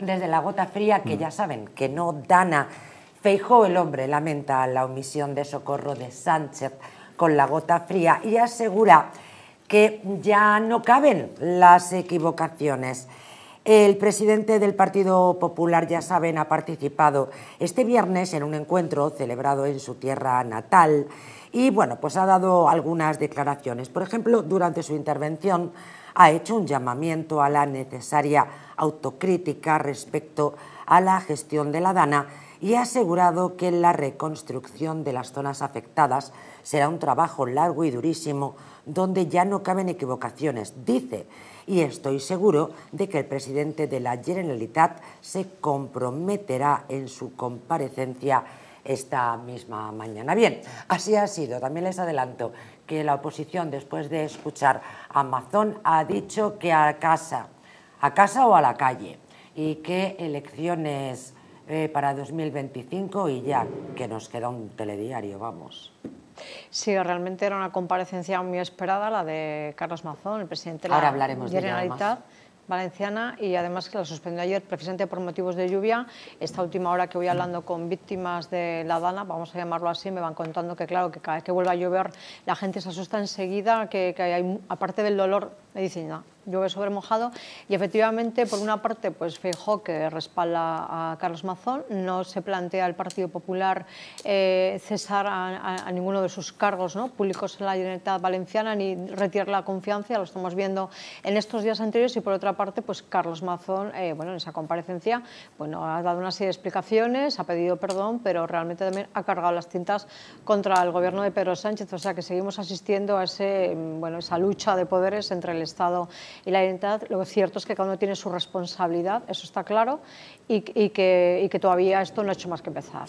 desde la gota fría que mm. ya saben que no dana. Feijó el hombre lamenta la omisión de socorro de Sánchez con la gota fría y asegura que ya no caben las equivocaciones. El presidente del Partido Popular, ya saben, ha participado este viernes en un encuentro celebrado en su tierra natal y, bueno, pues ha dado algunas declaraciones. Por ejemplo, durante su intervención ha hecho un llamamiento a la necesaria autocrítica respecto a la gestión de la Dana y ha asegurado que la reconstrucción de las zonas afectadas será un trabajo largo y durísimo donde ya no caben equivocaciones, dice, y estoy seguro de que el presidente de la Generalitat se comprometerá en su comparecencia esta misma mañana. Bien, así ha sido. También les adelanto que la oposición, después de escuchar a Mazón, ha dicho que a casa, a casa o a la calle, y que elecciones eh, para 2025 y ya, que nos queda un telediario, vamos. Sí, realmente era una comparecencia muy esperada la de Carlos Mazón, el presidente de la Ahora hablaremos de valenciana y además que la suspendió ayer precisamente por motivos de lluvia. Esta última hora que voy hablando con víctimas de la dana, vamos a llamarlo así, me van contando que claro, que cada vez que vuelva a llover la gente se asusta enseguida, que, que hay, aparte del dolor, me dicen, nada llueve sobre mojado y efectivamente por una parte pues Feijó que respalda a Carlos Mazón, no se plantea el Partido Popular eh, cesar a, ninguno de sus cargos ¿no? públicos en la Generalitat Valenciana ni retirar la confianza, lo estamos viendo en estos días anteriores y por otra parte pues Carlos Mazón, eh, bueno en esa comparecencia bueno, ha dado una serie de explicaciones, ha pedido perdón pero realmente también ha cargado las tintas contra el gobierno de Pedro Sánchez, o sea que seguimos asistiendo a ese, mm, bueno, esa lucha de poderes entre el Estado y la identidad, lo cierto es que cada uno tiene su responsabilidad, eso está claro, y, y que todavía esto no ha hecho más que empezar.